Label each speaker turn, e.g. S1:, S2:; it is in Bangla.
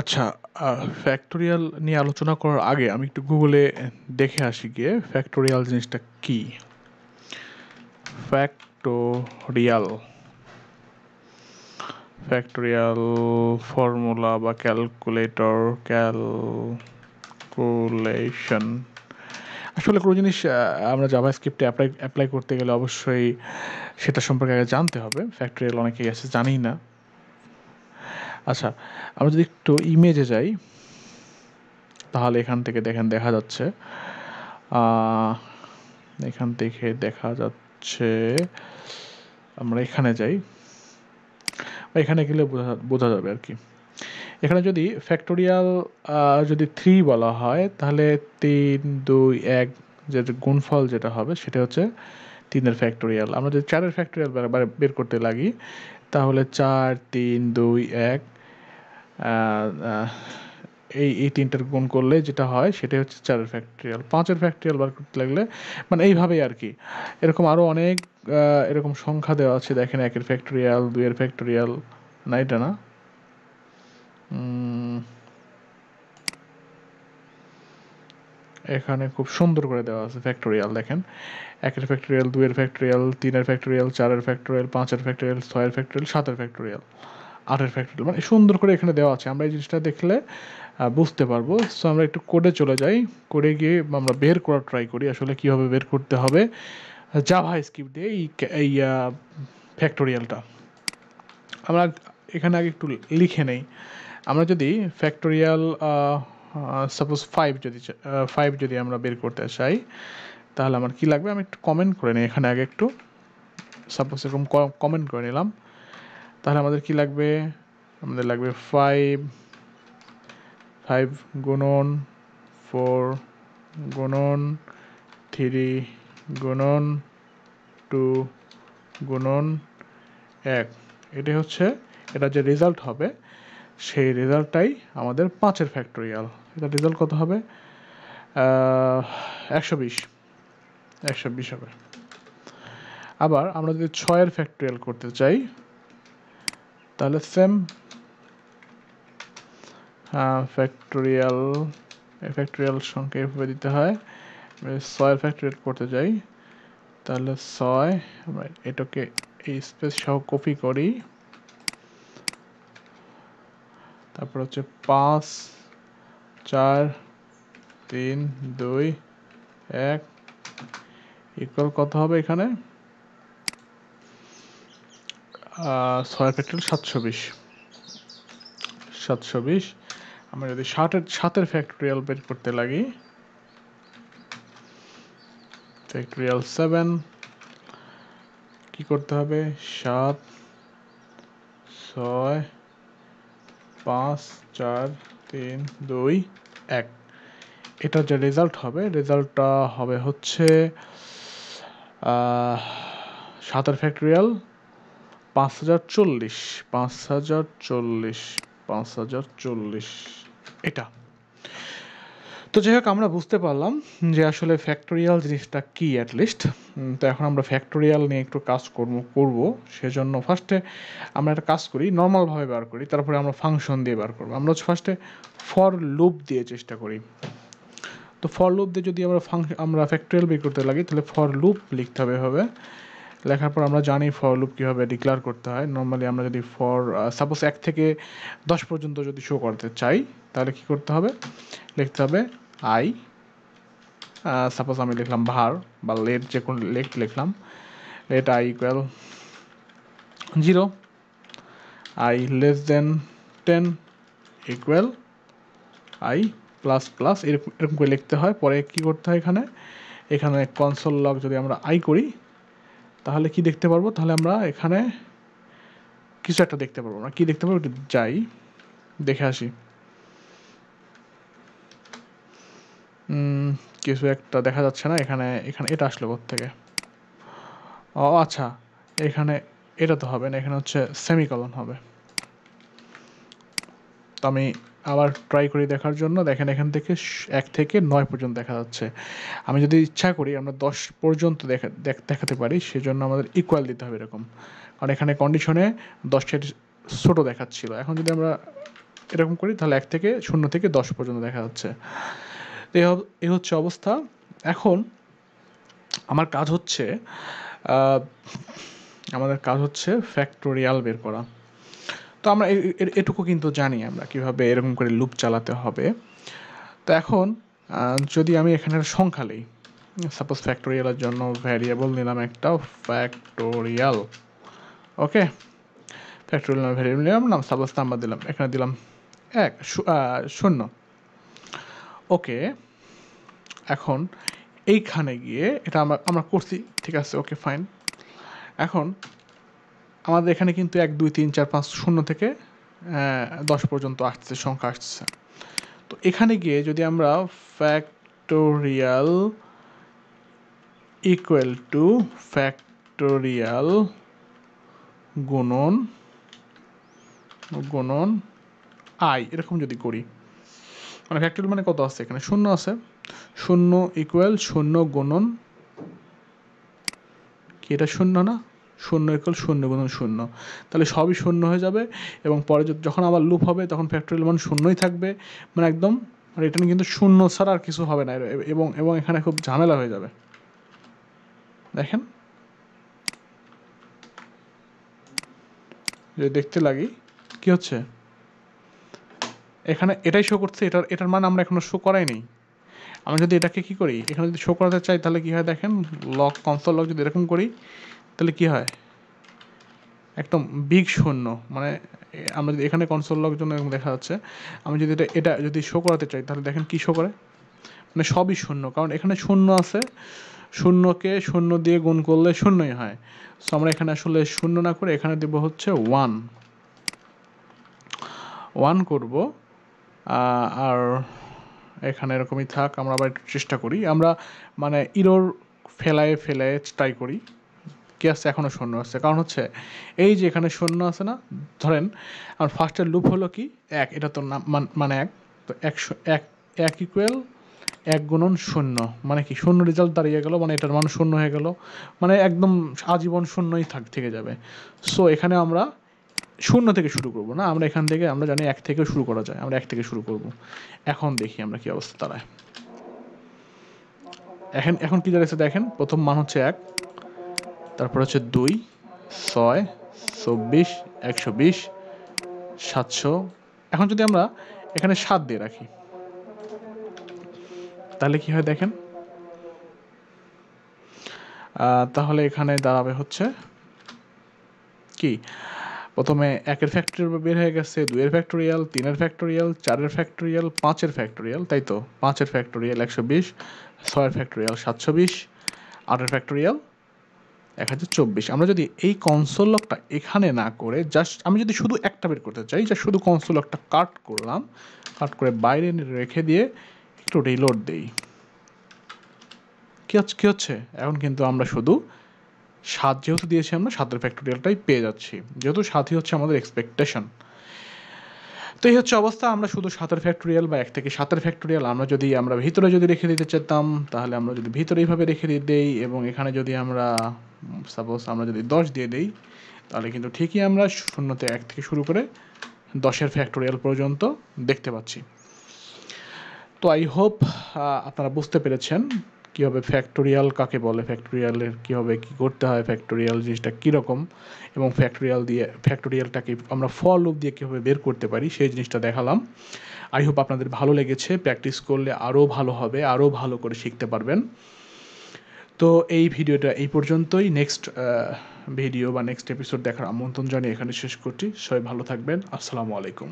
S1: আচ্ছা ফ্যাক্টোরিয়াল নিয়ে আলোচনা করার আগে আমি একটু গুগলে দেখে আসি গিয়ে ফ্যাক্টোরিয়াল জিনিসটা কি ফ্যাক্টোরিয়াল ফ্যাক্টোরিয়াল ফর্মুলা বা ক্যালকুলেটর ক্যালকুলেশন আসলে কোনো জিনিস আমরা জাভা স্ক্রিপ্টে অ্যাপ্লাই অ্যাপ্লাই করতে গেলে অবশ্যই সেটা সম্পর্কে আগে জানতে হবে ফ্যাক্টোরিয়াল অনেকেই আছে জানি না আচ্ছা আমরা যদি একটু ইমেজে যাই তাহলে এখান থেকে দেখেন দেখা যাচ্ছে এখান থেকে দেখা যাচ্ছে আমরা এখানে যাই এখানে গেলে বোঝা বোঝা যাবে আর কি এখানে যদি ফ্যাক্টোরিয়াল যদি থ্রি বলা হয় তাহলে তিন দুই এক যে গুণফল যেটা হবে সেটা হচ্ছে তিনের ফ্যাক্টোরিয়াল আমরা যদি চারের ফ্যাক্টোরিয়াল বের করতে লাগি তাহলে চার তিন দুই এক এই এই তিনটার গুণ করলে যেটা হয় সেটা হচ্ছে চারের ফ্যাক্টরিয়াল পাঁচের ফ্যাক্টরিয়াল বার করতে লাগলে মানে এইভাবেই আর কি এরকম আরও অনেক এরকম সংখ্যা দেওয়া আছে দেখেন একের ফ্যাক্টরিয়াল দুইয়ের ফ্যাক্টরিয়াল না এটা না এখানে খুব সুন্দর করে দেওয়া আছে ফ্যাক্টোরিয়াল দেখেন একের ফ্যাক্টোরিয়াল দুইয়ের ফ্যাক্টোরিয়াল তিনের ফ্যাক্টোরিয়াল চারের ফ্যাক্টোরিয়াল পাঁচের ফ্যাক্টোরিয়াল ছয়ের ফ্যাক্টোরিয়াল সাতের ফ্যাক্টোরিয়াল আটের ফ্যাক্টোরিয়াল মানে সুন্দর করে এখানে দেওয়া আছে আমরা এই জিনিসটা দেখলে বুঝতে পারবো সো আমরা একটু কোডে চলে যাই কোডে গিয়ে আমরা বের করার ট্রাই করি আসলে কীভাবে বের করতে হবে জাভা স্ক্রিপ্ট দিয়ে এই এই ফ্যাক্টোরিয়ালটা আমরা এখানে আগে একটু লিখে নেই আমরা যদি ফ্যাক্টোরিয়াল সাপোজ ফাইভ যদি ফাইভ যদি আমরা বের করতে চাই তাহলে আমার কি লাগবে আমি একটু কমেন্ট করে নিই এখানে আগে একটু সাপোজ এরকম কমেন্ট করে নিলাম তাহলে আমাদের কি লাগবে আমাদের লাগবে ফাইভ ফাইভ গুণন ফোর গুণন থ্রি গুণন টু গুণন এক এটাই হচ্ছে এটা যে রেজাল্ট হবে সেই রেজাল্টটাই আমাদের পাঁচের ফ্যাক্টরিয়াল এটা রেজাল্ট কত হবে একশো বিশ একশো বিশ হবে আবার আমরা যদি ছয়ের ফ্যাক্টরিয়াল করতে চাই তাহলে সেম ফ্যাক্টরিয়াল ফ্যাক্টরিয়াল সংখ্যা এভাবে দিতে হয় ছয়ের ফ্যাক্টরিয়াল করতে চাই তাহলে ছয় আমরা এটাকে এই স্পেস সহ কপি করি তারপর হচ্ছে পাঁচ চার তিন দুই এক ইকুয়াল কত হবে এখানে ছয় ফ্যাক্টর সাতশো বিশ সাতশো বিশ আমরা যদি ষাটের সাতের ফ্যাক্টরিয়াল বের করতে লাগি ফ্যাক্টরিয়াল সেভেন কি করতে হবে সাত ছয় পাঁচ চার তিন দুই এক এটা যে রেজাল্ট হবে রেজাল্টটা হবে হচ্ছে সাতার ফ্যাক্টরিয়াল পাঁচ হাজার চল্লিশ পাঁচ হাজার চল্লিশ পাঁচ হাজার চল্লিশ এটা তো যাই হোক আমরা বুঝতে পারলাম যে আসলে ফ্যাক্টোরিয়াল জিনিসটা কী অ্যাটলিস্ট তো এখন আমরা ফ্যাক্টোরিয়াল নিয়ে একটু কাজ কর্ম করবো সেজন্য ফার্স্টে আমরা একটা কাজ করি নর্মালভাবে বার করি তারপরে আমরা ফাংশন দিয়ে বার করবো আমরা হচ্ছে ফার্স্টে ফর লুপ দিয়ে চেষ্টা করি তো ফর লুপ দিয়ে যদি আমরা ফাংশন আমরা ফ্যাক্টোরিয়াল বের করতে লাগি তাহলে ফর লুপ লিখতে হবে হবে লেখার পর আমরা জানি ফর লুপ কীভাবে ডিক্লেয়ার করতে হয় নর্মালি আমরা যদি ফর সাপোজ এক থেকে দশ পর্যন্ত যদি শো করতে চাই তাহলে কি করতে হবে লিখতে হবে আই সাপোজ আমি লিখলাম ভার বা লেট যে কোন লেট লিখলাম let I equal zero I less than ten equal I plus plus এরকম এরকম করে লিখতে হয় পরে কি করতে হয় এখানে এখানে কনসোল লগ যদি আমরা আই করি তাহলে কি দেখতে পারবো তাহলে আমরা এখানে কিছু একটা দেখতে পারবো না কি দেখতে পারবো একটু যাই দেখে আসি কিছু একটা দেখা যাচ্ছে না এখানে এখানে এটা আসলো থেকে ও আচ্ছা এখানে এটা তো হবে না এখানে হচ্ছে সেমিকলন হবে তো আমি আবার ট্রাই করি দেখার জন্য দেখেন এখান থেকে এক থেকে নয় পর্যন্ত দেখা যাচ্ছে আমি যদি ইচ্ছা করি আমরা দশ পর্যন্ত দেখা দেখাতে পারি সেজন্য আমাদের ইকুয়াল দিতে হবে এরকম কারণ এখানে কন্ডিশনে দশের ছোটো দেখাচ্ছিল এখন যদি আমরা এরকম করি তাহলে এক থেকে শূন্য থেকে দশ পর্যন্ত দেখা যাচ্ছে তো এ হচ্ছে অবস্থা এখন আমার কাজ হচ্ছে আমাদের কাজ হচ্ছে ফ্যাক্টোরিয়াল বের করা তো আমরা এটুকু কিন্তু জানি আমরা কিভাবে এরকম করে লুপ চালাতে হবে তো এখন যদি আমি এখানের সংখ্যা নিই সাপোজ ফ্যাক্টোরিয়ালের জন্য ভ্যারিয়েবল নিলাম একটা ফ্যাক্টোরিয়াল ওকে ফ্যাক্টোরিয়াল ভ্যারিয়েবল নিলাম নাম সাপোজ নাম্বার দিলাম এখানে দিলাম এক শূন্য ওকে এখন এইখানে গিয়ে এটা আমরা আমরা করছি ঠিক আছে ওকে ফাইন এখন আমাদের এখানে কিন্তু এক দুই তিন চার পাঁচ শূন্য থেকে দশ পর্যন্ত আসছে সংখ্যা আসছে তো এখানে গিয়ে যদি আমরা ফ্যাক্টোরিয়াল ইকুয়াল টু ফ্যাক্টোরিয়াল গুণন গুণন আই এরকম যদি করি মানে ফ্যাক্টোরিয়াল মানে কত আছে এখানে শূন্য আছে শূন্য ইকুয়াল শূন্য গুণন কি এটা শূন্য না শূন্য ইকুয়াল শূন্য গুণন শূন্য তাহলে সবই শূন্য হয়ে যাবে এবং পরে যখন আবার লুপ হবে তখন ফ্যাক্টোরিয়াল মান শূন্যই থাকবে মানে একদম রিটার্ন কিন্তু শূন্য ছাড়া আর কিছু হবে না এবং এবং এখানে খুব ঝামেলা হয়ে যাবে দেখেন যদি দেখতে লাগি কি হচ্ছে এখানে এটাই শো করছে এটার এটার মান আমরা এখনও শো করাই নেই আমরা যদি এটাকে কি করি এখানে যদি শো করাতে চাই তাহলে কি হয় দেখেন লক কনসোল লক যদি এরকম করি তাহলে কি হয় একদম বিগ শূন্য মানে আমরা যদি এখানে কনসোল লক জন্য এরকম দেখা যাচ্ছে আমি যদি এটা এটা যদি শো করাতে চাই তাহলে দেখেন কী শো করে মানে সবই শূন্য কারণ এখানে শূন্য আছে শূন্যকে শূন্য দিয়ে গুণ করলে শূন্যই হয় সো আমরা এখানে আসলে শূন্য না করে এখানে দেব হচ্ছে ওয়ান ওয়ান করবো আর এখানে এরকমই থাক আমরা আবার একটু চেষ্টা করি আমরা মানে ইরোর ফেলায় ফেলায় ট্রাই করি কি আসছে এখনও শূন্য আসছে কারণ হচ্ছে এই যে এখানে শূন্য আছে না ধরেন আমার ফার্স্টের লুপ হলো কি এক এটা তো নাম মানে এক তো একশো এক এক ইকুয়াল এক গুণন শূন্য মানে কি শূন্য রেজাল্ট দাঁড়িয়ে গেল মানে এটার মান শূন্য হয়ে গেল মানে একদম আজীবন শূন্যই থাক থেকে যাবে সো এখানে আমরা শূন্য থেকে শুরু করব না আমরা এখান থেকে আমরা জানি এক থেকে শুরু করা যায় আমরা এক থেকে শুরু করব এখন দেখি আমরা কি অবস্থা দাঁড়ায় এখন এখন কি দাঁড়িয়েছে দেখেন প্রথম মান হচ্ছে এক তারপর হচ্ছে দুই ছয় চব্বিশ একশো বিশ সাতশো এখন যদি আমরা এখানে সাত দিয়ে রাখি তাহলে কি হয় দেখেন তাহলে এখানে দাঁড়াবে হচ্ছে কি প্রথমে একের ফ্যাক্টরি বের হয়ে গেছে দুইয়ের ফ্যাক্টরিয়াল তিনের ফ্যাক্টরিয়াল চারের ফ্যাক্টরিয়াল পাঁচের ফ্যাক্টরিয়াল তাই তো পাঁচের ফ্যাক্টরিয়াল একশো বিশ ছয়ের ফ্যাক্টরিয়াল সাতশো বিশ আটের ফ্যাক্টরিয়াল এক হাজার চব্বিশ আমরা যদি এই কনসোল লকটা এখানে না করে জাস্ট আমি যদি শুধু একটা বের করতে চাই যা শুধু কনসোল লকটা কাট করলাম কাট করে বাইরে রেখে দিয়ে একটু রিলোড দেই কী হচ্ছে কী হচ্ছে এখন কিন্তু আমরা শুধু সাত যেহেতু দিয়েছি আমরা সাতের ফ্যাক্টোরিয়ালটাই পেয়ে যাচ্ছি যেহেতু সাতই হচ্ছে আমাদের এক্সপেকটেশন তো এই হচ্ছে অবস্থা আমরা শুধু সাতের ফ্যাক্টোরিয়াল বা এক থেকে সাতের ফ্যাক্টোরিয়াল আমরা যদি আমরা ভিতরে যদি রেখে দিতে চেতাম তাহলে আমরা যদি ভিতরে এইভাবে রেখে দিয়ে দিই এবং এখানে যদি আমরা সাপোজ আমরা যদি দশ দিয়ে দিই তাহলে কিন্তু ঠিকই আমরা শূন্যতে এক থেকে শুরু করে দশের ফ্যাক্টোরিয়াল পর্যন্ত দেখতে পাচ্ছি তো আই হোপ আপনারা বুঝতে পেরেছেন কী হবে ফ্যাক্টোরিয়াল কাকে বলে ফ্যাক্টোরিয়ালের কী হবে কী করতে হয় ফ্যাক্টোরিয়াল জিনিসটা কীরকম এবং ফ্যাক্টোরিয়াল দিয়ে ফ্যাক্টোরিয়ালটাকে আমরা ফল লুপ দিয়ে কীভাবে বের করতে পারি সেই জিনিসটা দেখালাম আই হোপ আপনাদের ভালো লেগেছে প্র্যাকটিস করলে আরও ভালো হবে আরও ভালো করে শিখতে পারবেন তো এই ভিডিওটা এই পর্যন্তই নেক্সট ভিডিও বা নেক্সট এপিসোড দেখার আমন্ত্রণ জানিয়ে এখানে শেষ করছি সবাই ভালো থাকবেন আসসালামু আলাইকুম